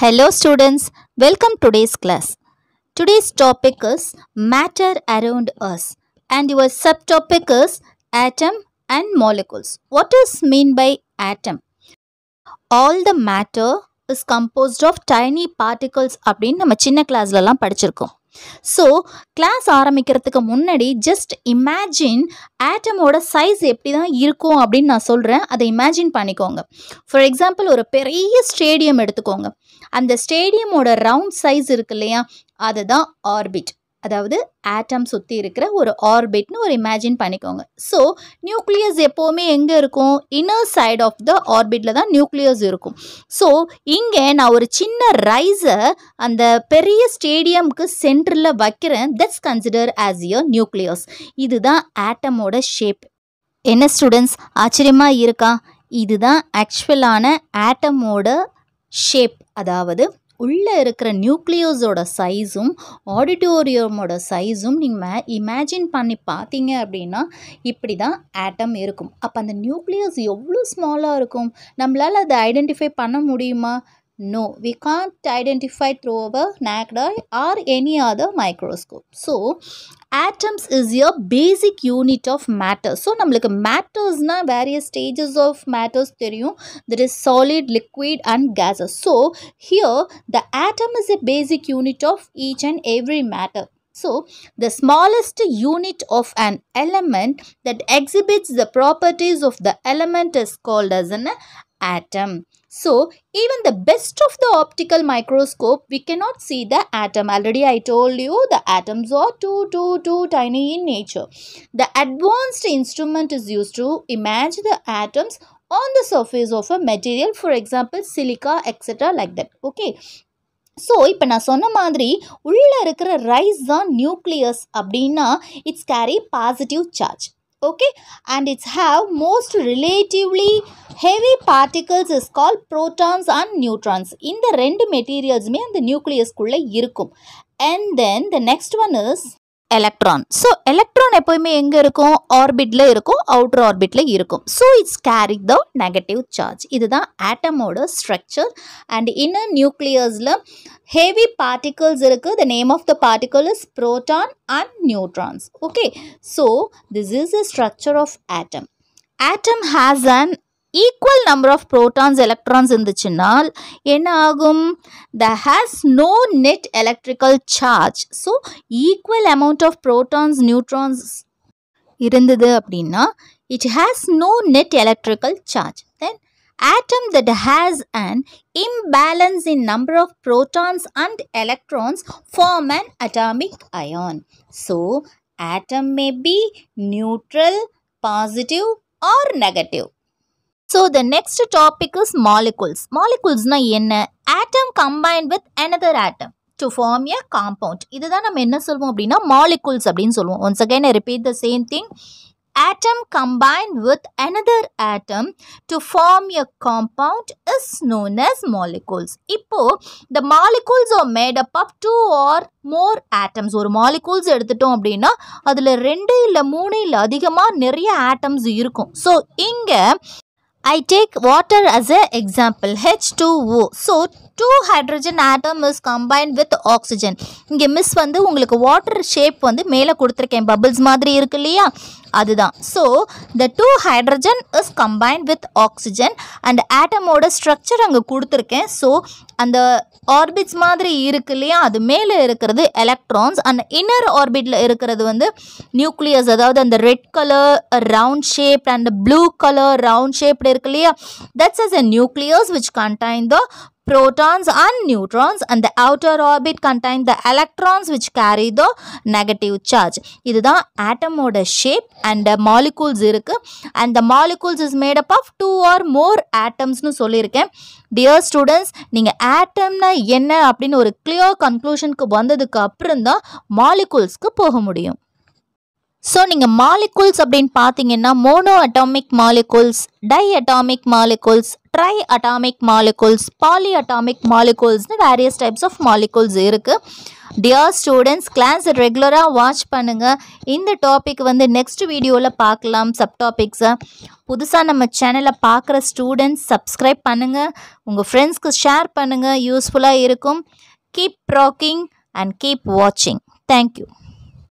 Hello students, welcome today's class. Today's topic is matter around us and your subtopic is atom and molecules. What is mean by atom? All the matter is composed of tiny particles அப்படின்னு நம்ம சின்ன கிளாஸ்லலாம் படிச்சிருக்கோம் so class ஆரம்பிக்கிறதுக்கு முன்னாடி just imagine ஆட்டமோட size எப்படி தான் இருக்கும் அப்படின்னு நான் சொல்கிறேன் அதை இமேஜின் பண்ணிக்கோங்க ஃபார் எக்ஸாம்பிள் ஒரு பெரிய ஸ்டேடியம் எடுத்துக்கோங்க அந்த ஸ்டேடியமோட ரவுண்ட் சைஸ் இருக்கு இல்லையா அதுதான் ஆர்பிட் அதாவது ஆட்டம் சுற்றி இருக்கிற ஒரு ஆர்பிட்னு ஒரு இமேஜின் பண்ணிக்கோங்க ஸோ நியூக்ளியஸ் எப்போவுமே எங்கே இருக்கும் இன்னர் சைட் ஆஃப் த ஆர்பிட்டில் தான் நியூக்ளியஸ் இருக்கும் ஸோ இங்கே நான் ஒரு சின்ன ரைஸை அந்த பெரிய ஸ்டேடியம்க்கு சென்டரில் வைக்கிறேன் that's consider as here nucleus இதுதான் ஆட்டமோட ஷேப் என்ன ஸ்டூடெண்ட்ஸ் ஆச்சரியமாக இருக்கா இதுதான் ஆக்சுவலான ஆட்டமோட ஷேப் அதாவது உள்ளே இருக்கிற நியூக்ளியோஸோட சைஸும் ஆடிட்டோரியமோட சைஸும் நீங்கள் இமேஜின் பண்ணி பார்த்தீங்க அப்படின்னா இப்படி தான் ஆட்டம் இருக்கும் அப்போ அந்த நியூக்ளியஸ் எவ்வளோ ஸ்மாலாக இருக்கும் நம்மளால் அதை ஐடென்டிஃபை பண்ண முடியுமா no we can't identify through our naked ஆர் or any other microscope so atoms is a basic unit of matter so நம்மளுக்கு மேட்டர்ஸ்னால் வேரியஸ் ஸ்டேஜஸ் ஆஃப் மேட்டர்ஸ் தெரியும் that is solid liquid and gases so here the atom is a basic unit of each and every matter So, the smallest unit of an element that exhibits the properties of the element is called as an atom. So even the best of the optical microscope, we cannot see the atom. Already I told you the atoms are too, too, too tiny in nature. The advanced instrument is used to image the atoms on the surface of a material. For example, silica, etc. like that. Okay. So இப்போ நான் சொன்ன மாதிரி உள்ளே இருக்கிற rice தான் nucleus அப்படின்னா it's carry positive okay and it's have most relatively heavy particles is called protons and neutrons in the materials இந்த and the nucleus நியூக்ளியஸ்குள்ளே இருக்கும் and then the next one is electron so electron எப்போயுமே எங்கே இருக்கும் ஆர்பிட்டில் இருக்கும் outer ஆர்பிட்டில் இருக்கும் so it's carry the negative charge இதுதான் ஆட்டமோட ஸ்ட்ரக்சர் அண்ட் இன்னர் நியூக்ளியர்ஸில் ஹெவி பார்ட்டிகல்ஸ் இருக்குது the name of the particle is proton and neutrons okay so this is the structure of atom atom has an equal number of protons electrons in the chinnal enagum there has no net electrical charge so equal amount of protons neutrons irundhudu appadina it has no net electrical charge then atom that has an imbalance in number of protons and electrons form an atomic ion so atom may be neutral positive or negative so the next topic is molecules மாலிகுல்ஸ்னால் என்ன atom combine with another atom to form a compound இதுதான் நம்ம என்ன சொல்லுவோம் அப்படின்னா molecules அப்படின்னு சொல்லுவோம் once again repeat the same thing atom combine with another atom to form a compound is known as molecules இப்போது the molecules are made up of two or more atoms ஒரு molecules எடுத்துட்டோம் அப்படின்னா அதில் ரெண்டு இல்லை மூணு இல்லை அதிகமாக நிறைய ஆட்டம்ஸ் இருக்கும் ஸோ இங்கே I take water as an example H2O. So, two hydrogen atom is combine with oxygen இங்கே மிஸ் வந்து உங்களுக்கு வாட்டர் ஷேப் வந்து மேலே கொடுத்துருக்கேன் bubbles மாதிரி இருக்கு இல்லையா அதுதான் so the two hydrogen is combine with oxygen and ஆட்டமோட ஸ்ட்ரக்சர் அங்கே கொடுத்துருக்கேன் ஸோ அந்த ஆர்பிட்ஸ் மாதிரி இருக்கு இல்லையா அது மேலே இருக்கிறது எலக்ட்ரான்ஸ் அண்ட் இன்னர் orbitல இருக்கிறது வந்து nucleus அதாவது அந்த red colour round shape and blue colour round shaped இருக்கு இல்லையா that's as a nucleus which contain the protons and neutrons and the outer orbit contain the electrons which carry the negative charge இதுதான் ஆட்டமோட ஷேப் and molecules இருக்குது and the molecules is made up of two or more ஆட்டம்ஸ்னு சொல்லியிருக்கேன் dear students நீங்கள் ஆட்டம்னா என்ன அப்படின்னு ஒரு கிளியர் கன்க்ளூஷனுக்கு வந்ததுக்கு அப்புறம் தான் மாலிகூல்ஸ்க்கு போக முடியும் ஸோ நீங்கள் மாலிகூல்ஸ் அப்படின்னு பார்த்தீங்கன்னா monoatomic molecules diatomic molecules triatomic molecules polyatomic மாலிகூல்ஸ்னு வேரியஸ் டைப்ஸ் ஆஃப் மாலிகூல்ஸ் இருக்குது டியர் ஸ்டூடெண்ட்ஸ் கிளாஸ் ரெகுலராக வாட்ச் பண்ணுங்கள் இந்த டாபிக் வந்து நெக்ஸ்ட் வீடியோவில் பார்க்கலாம் சப் டாபிக்ஸை புதுசாக நம்ம சேனலை பார்க்குற ஸ்டூடெண்ட்ஸ் சப்ஸ்கிரைப் பண்ணுங்கள் உங்கள் ஃப்ரெண்ட்ஸ்க்கு ஷேர் பண்ணுங்கள் யூஸ்ஃபுல்லாக இருக்கும் கீப் ப்ராக்கிங் அண்ட் கீப் வாட்சிங் தேங்க்யூ